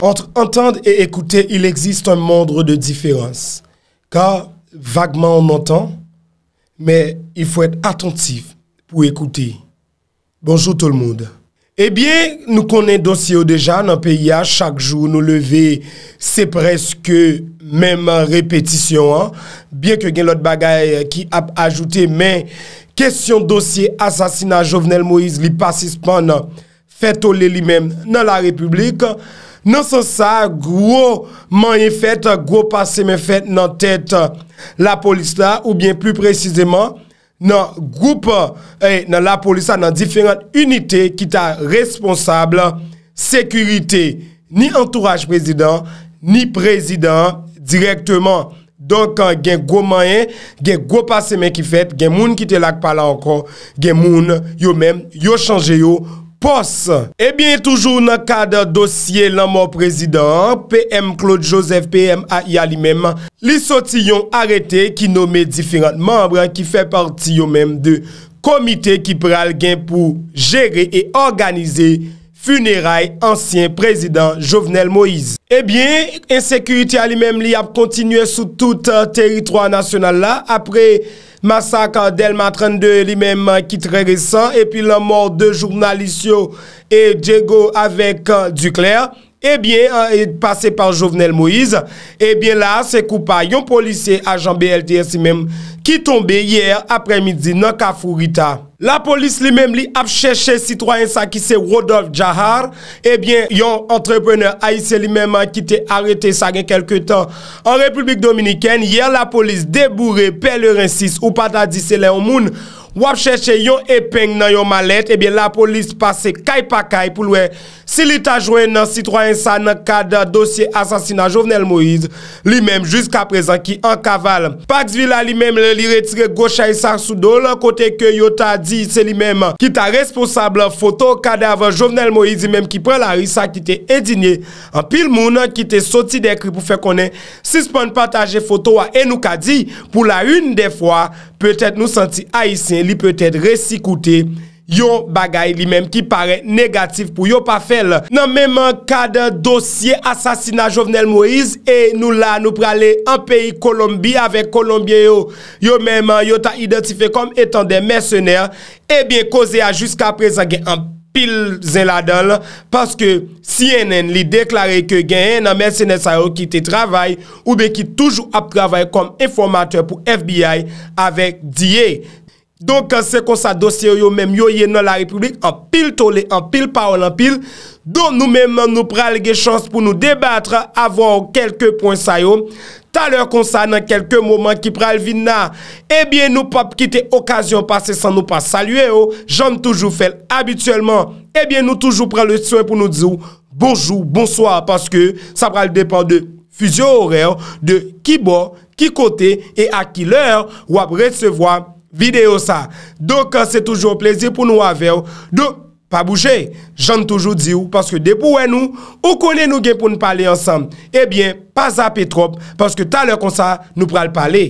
Entre entendre et écouter, il existe un monde de différence. Car vaguement on entend, mais il faut être attentif pour écouter. Bonjour tout le monde. Eh bien, nous connaissons dossier déjà dans le pays. Hein. Chaque jour, nous lever, c'est presque même répétition. Hein. Bien que y ait l'autre qui a ajouté, mais question dossier assassinat Jovenel Moïse, li pas suspend, hein. fait lui-même dans la République. nan son sa, gwo mayen fèt, gwo passemen fèt nan tèt euh, la polis la, ou bien plu precizèman, nan gwo pa, euh, eh, nan la polis la nan diferent unitè ki ta responsable, sekurite, ni antouraj prezident, ni prezident, direktèman. Donk, euh, gen gwo mayen, gen gwo passemen ki fèt, gen moun ki te lak pala ankon, gen moun yo mèm, yo chanje yo, Pos, ebyen eh toujou nan kade dosye nan mou prezident, PM Claude Joseph, PM AI alimèm, li soti yon arete ki nome diferat membre ki fe parti yon mèm de komite ki pre algen pou jere e organize funeray ansyen prezident Jovenel Moïse. Ebyen, eh insecurity alimèm li ap kontinue sou tout euh, teritroi nasyonal la, apre... Masak Delma 32 li menman ki tre resan. E pi la mor de jounalisyon e Djego avek euh, Duclerc. Ebyen, eh euh, passe par Jovenel Moïse, ebyen eh la se koupa yon polisye ajan BLTSI menm ki tombe yer apremidzi non ka furita. La polis li menm li apcheche sitwoyen sa ki se Rodolf Jahar, ebyen yon entreprener Aïsse li menm ki te arete sa gen kelke tan. En Republik Dominikène, yer la polis deboure pelerensis ou patadise le omoun. Wap chèche yon epeng nan yon malet... Ebyen la polis pase kay pa kay... Poul wè... Si li ta jwen nan Citroën San... Kade dosye asansi nan Jovenel Moïse... Li mèm jusqu aprezen ki an kaval... Pax Villa li mèm li retire goche a yon e sarsou do... Lankote ke yon ta di... Se li mèm ki ta responsable... Foto kade avan Jovenel Moïse... Li mèm ki pre la risa ki te edinye... An pil moun ki te soti dekri... Pou fè konen 6 point pataje foto... E nou ka di... Poul la yon defwa... Pe tèt nou senti a yi sen... li pwetèd resikoute yon bagay li mèm ki pare negatif pou yon pa fel. Nan mèman kade dosye asasina Jovenel Moïse, e nou la nou prale an peyi Kolombi avèk Kolombie yo, yon mèman yon ta identife kom etan de mersenèr, e bie koze a jusqu apresan gen an pil zeladol, paske CNN li deklare ke gen en an mersenèr sa yo kite travay, ou be ki toujou ap travay kom informatèr pou FBI avèk D.A., Donk an se konsa dosye yo menm yo ye nan la republik an pil tole, an pil paole, an pil. Don nou menm nou pral ge chans pou nou debatre avon ou kelke poun sa yo. Taler konsa nan kelke mouman ki pral vin nan. Ebyen nou pap kite okasyon pase san nou pa salye yo. Jom toujou fel abituelman. Ebyen nou toujou pral le suen pou nou dizou bonjou, bonsoir. Paske sa pral depan de fuzyon oreo, de ki bo, ki kote, e a ki lor wap resevoa. videyo sa. Dok, se toujou plezi pou nou avew de pa bouje. Jan toujou diw, paske depouwe nou, ou konen nou gen pou nou pale ansam. Ebyen, pas apetrop, paske taler konsa, nou pral pale.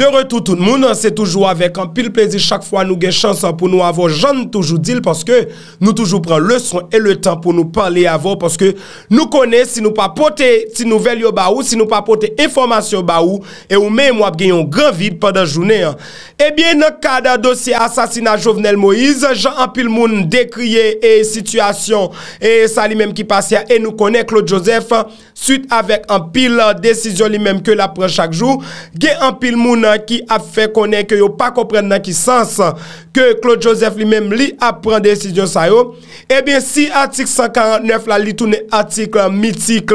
de retou tout moun, se toujou avek an pil plezi chak fwa nou gen chansan pou nou avon jan toujou dil, paske nou toujou pren le son e le tan pou nou parli avon, paske nou kone, si nou pa pote, si nou vel yo ba ou, si nou pa pote informasyon ba ou, e ou mè mwap gen yon gravid padan jounè e bie nou kada dosye asasina Jovenel Moïse, jan an pil moun dekriye e situasyon e sa li mèm ki pasya, e nou kone Claude Joseph, suite avek an pil desisyon li mèm ke la pre chak joun, gen an pil moun ki ap fe konen ke yo pa kompren nan ki sens ke Claude Joseph eh li menm li ap pren desisyon sa yo. Ebyen, si atik 149 la li toune atik mitik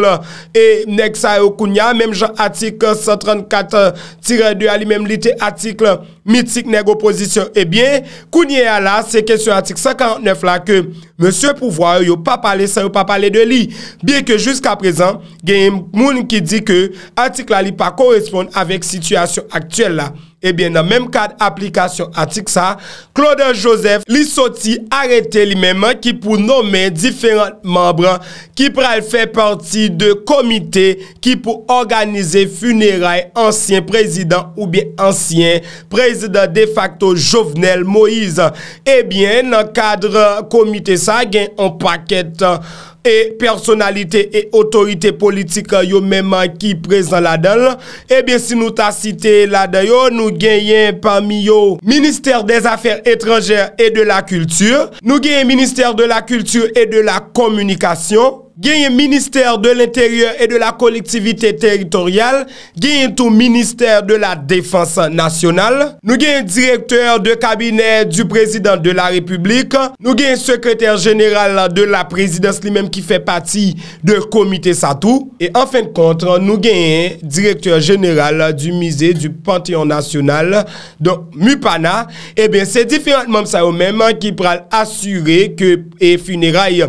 e nek sa yo kounya, menm jan atik 134-2 li menm li te atik mitik nek opozisyon, ebyen, kounya la se kesyon atik 149 la ke... Monsye pou vwa yo pa pale sa yo pa pale de li. Biye ke jiska prezan gen yon moun ki di ke atik la li pa koresponde avek sityasyon aktuel la. Ebyen eh nan menm kad aplikasyon atik sa, Claude Joseph li soti arete li menm ki pou nome diferent membre ki pral fe parti de komite ki pou organize funeray ansyen prezident ou bien ansyen prezident de facto jovenel Moïse. Ebyen eh nan kad komite sa gen an paket an. Euh, e personalite e otorite politika yo menman ki prezant la dal, ebe si nou ta site la dayo, nou genyen pami yo Ministère des Affaires Étrangères et de la Culture, nou genyen Ministère de la Culture et de la Communication, genye Ministère de l'Intérieur et de la Collectivité Territoriale, genye tout Ministère de la Défense Nationale, nou genye Direkteur de Kabinet du Président de la République, nou genye Secrétaire Général de la Présidence li mèm ki fè pati de Komité Satou, et en fin de compte, nou genye Direkteur Général du Musée du Panthéon National eh de Mupana, et ben se diférent mèm sa ou mèm ki pral assuré ke funérai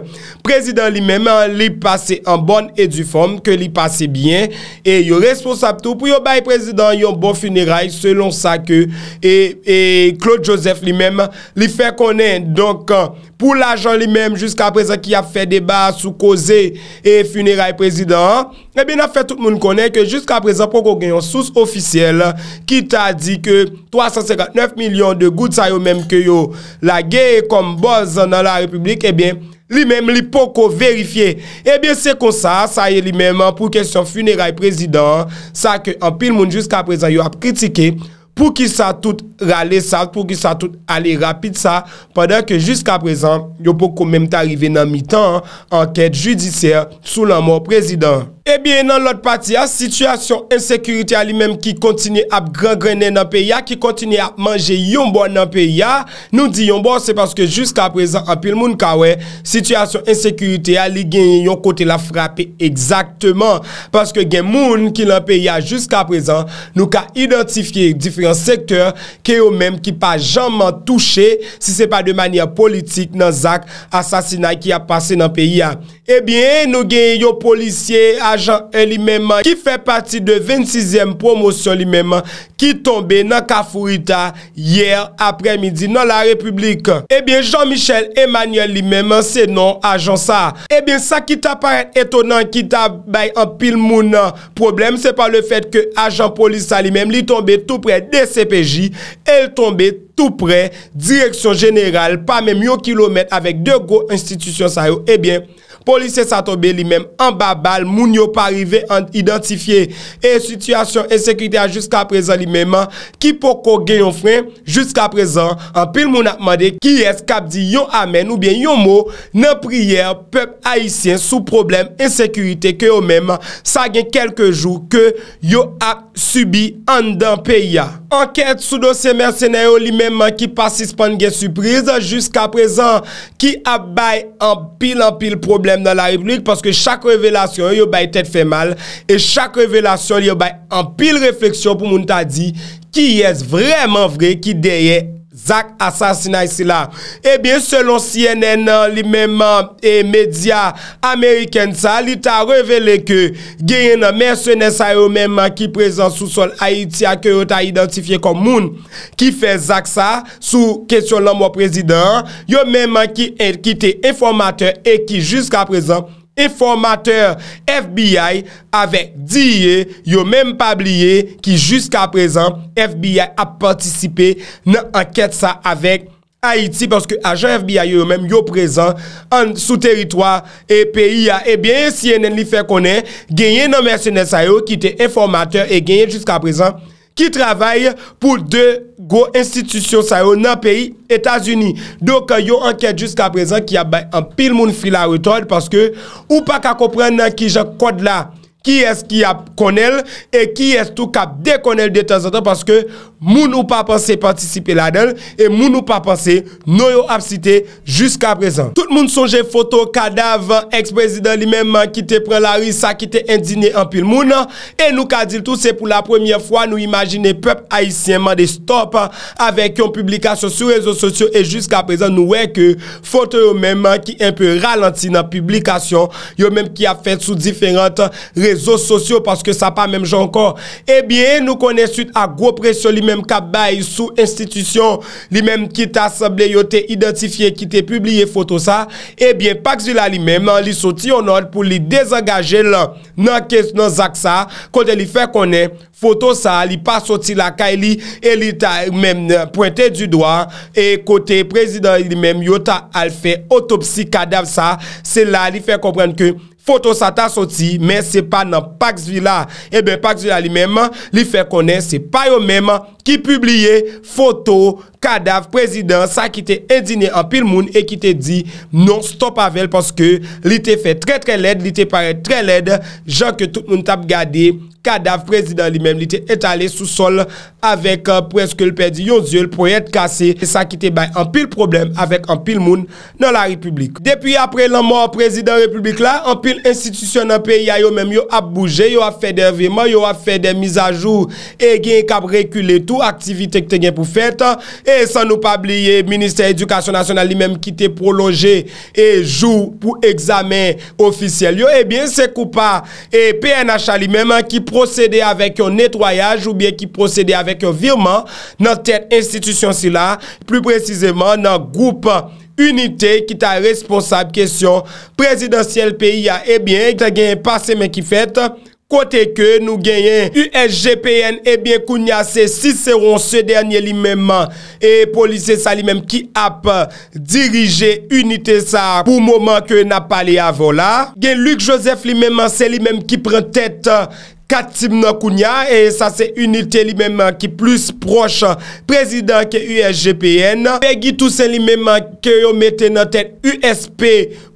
Président li mèm li pase en bon e du form, ke li pase bien, e yon responsab tou, pou yon bay prezident yon bon funeray, selon sa ke, e Claude Joseph li mem, li fe konen, donk euh, pou l'ajan li mem, jiska prezant ki a fe deba, sou koze, e funeray prezident, e eh bin a fe tout moun konen, ke jiska prezant, pou kon gen yon sous ofisyel, ki ta di ke, 359 milyon de gout sa yon mem, ke yon la gaye, kom boz nan la republik, e eh bin, Li mèm li poko verifiye. Ebyen se kon sa, sa yè li mèm pou kèsyon funeray prezidant, sa ke an pil moun jouska prezant yo ap kritike pou ki sa tout rale sa, pou ki sa tout ale rapide sa, padan ke jouska prezant yo poko mèm ta arrive nan mi tan an kèd judisyè sou lan mò prezidant. Ebyen eh nan lot pati a, situasyon insekurite a li menm ki kontinye ap gran grennen nan peya, ki kontinye ap manje yon bon nan peya, nou di yon bon se paske jiska prezan apil moun ka we, situasyon insekurite a li gen yon kote la frape ekzaktman, paske gen moun ki nan peya jiska prezan nou ka identifike yon diferent sektor ki yo menm ki pa janman touche si se pa de manye politik nan zak asasina ki a pase nan peya. Ebyen nou gen yo polisye ajan eh, li menman ki fe pati de 26e promosyon li menman ki tombe nan Kafurita yer apre midi nan la republik. Ebyen Jean-Michel Emmanuel li menman se non ajan sa. Ebyen sa ki ta paret etonan ki ta bay an pil mounan problem se pa le fet ke ajan polisa li menman li tombe tout pre de CPJ. El tombe tout pre direksyon general pa menm yo kilomet avèk de go institisyon sa yo ebyen. Polise sa tobe li mem an babal moun yo pa rive an identifiye e sityasyon e sekurite a jiska prezan li mem ki poko gen yon frem jiska prezan an pil moun akman de ki es kap di yon amen ou bien yon mo nan priyer pep haisyen sou problem e sekurite ke yo mem sa gen kelke jou ke yo ak subi an den peya. Anket sou dosye mersenay ou li menman ki pasis pan gen suprise Juska prezan ki abay anpil anpil problem dan la republik Paske chak revelasyon yo bay tet fe mal E chak revelasyon yo bay anpil refleksyon pou moun ta di Ki yes vreman vre, ki deye Zak asasina isi la. Ebyen selon CNN li menman e media Ameriken sa, li ta revele ke geyen mersene sa yo menman ki prezant sou sol Haitia, ki yo ta identifiye kon moun ki fe Zak sa sou kesyon lan mwen prezident, yo menman e, ki te informateur e ki jiska prezant, E formateur FBI avèk diye yo mèm pabliye ki jiska prezant FBI a patisipe nan anket sa avèk Haïti. Paske ajan FBI yo mèm yo prezant an sou teritwa e peyi ya. Ebyen siye nen li fè konè, genye nan mersenè sa yo ki te e formateur e genye jiska prezant. ki travaye pou de gwo institisyon sa yo nan peyi Etasuni. Dok yo anket jiska prezant ki ap bay an pil moun fila retold, paske ou pa ka kompren nan ki jan kod la, ki es ki ap konel, e ki es tou kap dekonel de Etasuni, paske Moun ou pa panse patisipe la den E moun ou pa panse nou yo ap site Juska prezan Tout moun sonje foto kadav Ex-prezident li menman ki te pren la risa Ki te indigne en pil moun E nou ka dil tou se pou la premye fwa Nou imagine pep aisyenman de stop Avek yon publikasyon sou rezo sosyo E juska prezan nou wek Foto yo menman ki unpe ralanti Nan publikasyon Yo menm ki a fet sou diferent rezo sosyo Paske sa pa menm jankon Ebyen eh nou konen sut a go presyon li mèm ka bay sou institisyon, li mèm ki ta sable yo te identifiye, ki te publiye foto sa, ebyen eh Pax Vila li mèm non, li soti yon or pou li dezengaje lò, nan kez nan zak sa, kote li fè konè, foto sa li pa soti la, ka li elita mèm euh, pointe du doan, e kote prezident li mèm yo ta al fè otopsi kadav sa, se la li fè komprenn ke, foto sa ta soti, men se pa nan Pax Vila, ebyen eh Pax Vila li mèm, li fè konè, se pa yon mèm, Ki publiye foto kadav prezident sa ki te edine an pil moun e ki te di non stop avel paske li te fe tre tre led, li te pare tre led jan ke tout moun tap gade kadav prezident li men li te etale sou sol avek euh, preske l perdi yon zye l proye te kase e sa ki te bay an pil problem avek an pil moun nan la republik Depi apre lan moun an prezident republik la an pil institisyon an pe ya yo men yo ap bouje yo a fe den viman, yo a fe den mizajou e gen kap rekule tout Aktivite ki te gen pou fèt E san nou pa bliye Ministère Edukasyon Nasyonal li mèm ki te proloje E jou pou examen ofisyel Yo e bie se koupa E PNH li mèm Ki procede avèk yo netwayaj Ou bie ki procede avèk yo virman Nan tèt institisyon si la Plou prezizèman nan goup Unite ki ta responsab Kèsyon prezidansyel peyi E bie ki te gen pasè mèm ki fèt Kote ke nou genye USGPN ebyen eh kounyase Si seron se denye li menman E polise sa li menm ki ap eh, Dirije unitè sa Pou moman ke nap pale a vola Gen Luc Joseph li menman Se li menm ki pren tèt Katim Nkounia E sa se unité li menman ki plus proche Prezident ke USGPN Pegi Tousen li menman Ke yo mette nan ten USP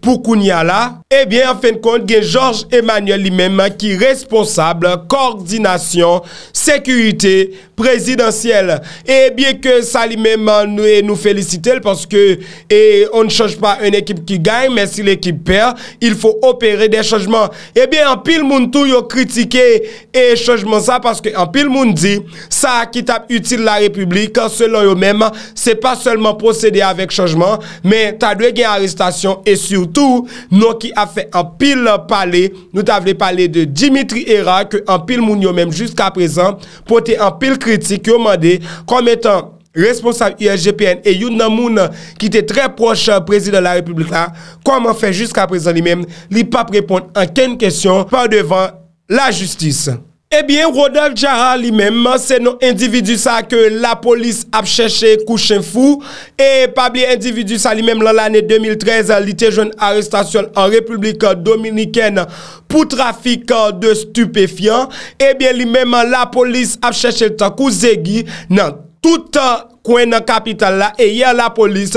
Poukounia la E bien en fin de kont gen Georges Emmanuel li menman Ki responsable koordinasyon Sekurite Prezidentiel E bien ke sa li menman nou e felicitel Paske e, on ne chanj pa Un ekip ki gaye men si l'ekip per Il fo opere de chanjman E bien an pil moun tou yo kritike e chanjman sa paske an pil moun di sa ki tap util la republik kan selon yo men se pa selman posede avek chanjman men ta dwe gen arrestasyon e sutou nou ki a fe an pil pale nou ta vle pale de Dimitri Hira ke an pil moun yo men jiska prezan pote an pil kritik yo mwande kom etan responsab ISGPN e Youn Namoun ki te tre proche euh, prezid de la republik la kom an fe jiska prezan li men li pap repon an ken kestyon par devan La justis. Ebyen eh Rodolphe Djaran li menm se nou individu sa ke la polis ap cheshe kou chen fou. E pabli individu sa li menm lal ane 2013 li te joun arrestasyon an republikan dominiken pou trafik de stupefyan. Ebyen eh li menm la polis ap cheshe kou zegi nan tout an. kwen nan kapital la e ya la polis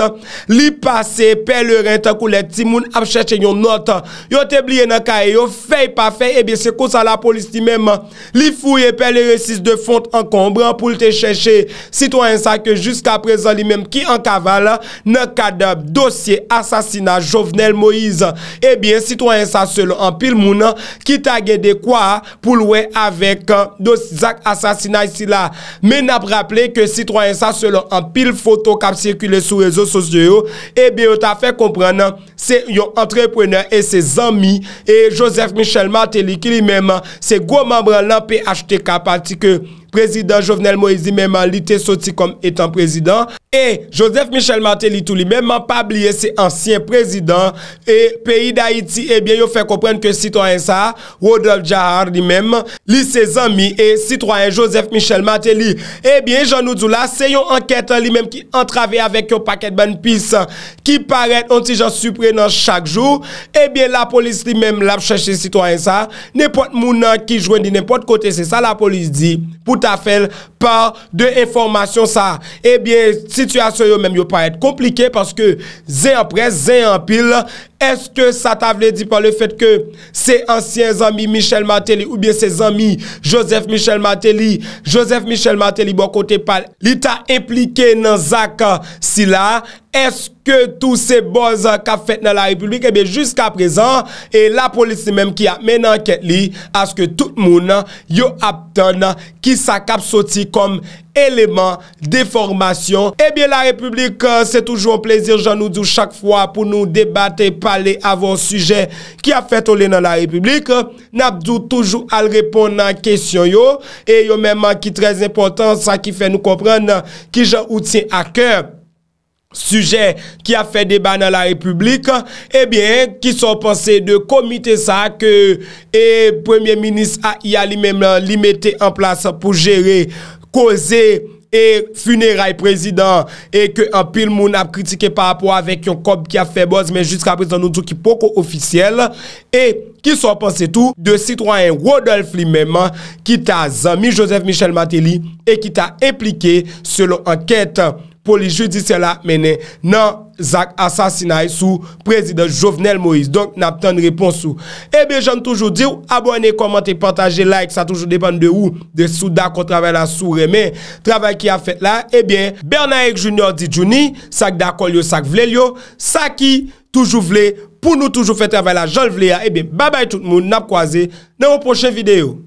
li pase pe le rent kou let ti moun ap chèche yon not yo te bliye nan ka e yo fey pa fey e bie se kousa la polis ti mèm li fouye pe le resis de font ankombre pou te chèche sitwa yon sa ke jusqu aprezen li mèm ki an kaval nan kadab dosye asasina Jovenel Moïse e bie sitwa yon sa sel an pil moun ki tagè de kwa pou louè avèk dosyak asasina yon sila men ap rapple ke sitwa yon sa sel an pil foto kap sirkule sou rezo sosyo e bi yo ta fe komprena se yon entreprener e se zami e Joseph Michel Matelik li menman se gwo mambra lan PHTK pati ke Prezident Jovenel Moezi menman li te soti kom etan prezident. E, Joseph Michel Martelly tou li menman pabliye se ansyen prezident. E, peyi d'Haïti, ebyen eh yo fè komprenn ke sitoyen sa, Rodolf Jahar li menman, li se zami e sitoyen Joseph Michel Martelly. Ebyen, eh jan nou dula, se yon anketan li menman ki antrave avèk yo paket ban pis, ki paret onti jan suprennan chak jou, ebyen eh la polis li menman lap chèche sitoyen sa, nepot mounan ki jwen di nepot kote, se sa la polis di, tapel pa de informasyon sa. Ebyen, eh situasyon yo menm yo pa et komplike, paske zè yon pres, zè yon pil, eske sa ta vle di pa le fet ke se ansyen zami Michel Mantelli ou byen se zami Joseph Michel Mantelli, Joseph Michel Mantelli bon kote pal li ta implike nan zak si la, eske tou se boz kap fet nan la republik ebyen, jiska prezan, e la polisi menm ki ap men anket li aske tout moun yo aptan ki sa kap soti kom eleman de formasyon. Ebyen la republik, euh, se toujou ou plezir jan nou diou chak fwa pou nou debate, pale avon suje ki a fet ou le nan la republik. Nap diou toujou al reponde nan kesyon yo. E yo menman ki trez impotant, sa ki fe nou komprende ki jan ou ti a ke suje ki a fet debat nan la republik. Ebyen, ki son pense de komite sa ke e premier minis a yali menman li mette an plas pou jere koze e funera e prezident e ke an pil moun ap kritike pa apwa avek yon kob ki a feboz men jiska apre tan nou tou ki poko ofisyel e ki son panse tou de sitwanyen Rodolf Limem ki ta zami Joseph Michel Mateli e ki ta implike selon anket poli judisyon la menen nan zak asasinay sou prezident Jovenel Moïse. Donk nap ten repons sou. Ebe, eh jan toujou diw, abone, komante, partaje, like, sa toujou depande de ou, de sou dakon travè la sou remè. Travè ki a fèt la, ebe, eh Bernard Jr. di Djuni, sak dakon liyo, sak vle liyo, sak ki toujou vle, pou nou toujou fèt travè la, jan vle ya. Ebe, eh babay tout moun, nap kwaze, nan moun pochè videyo.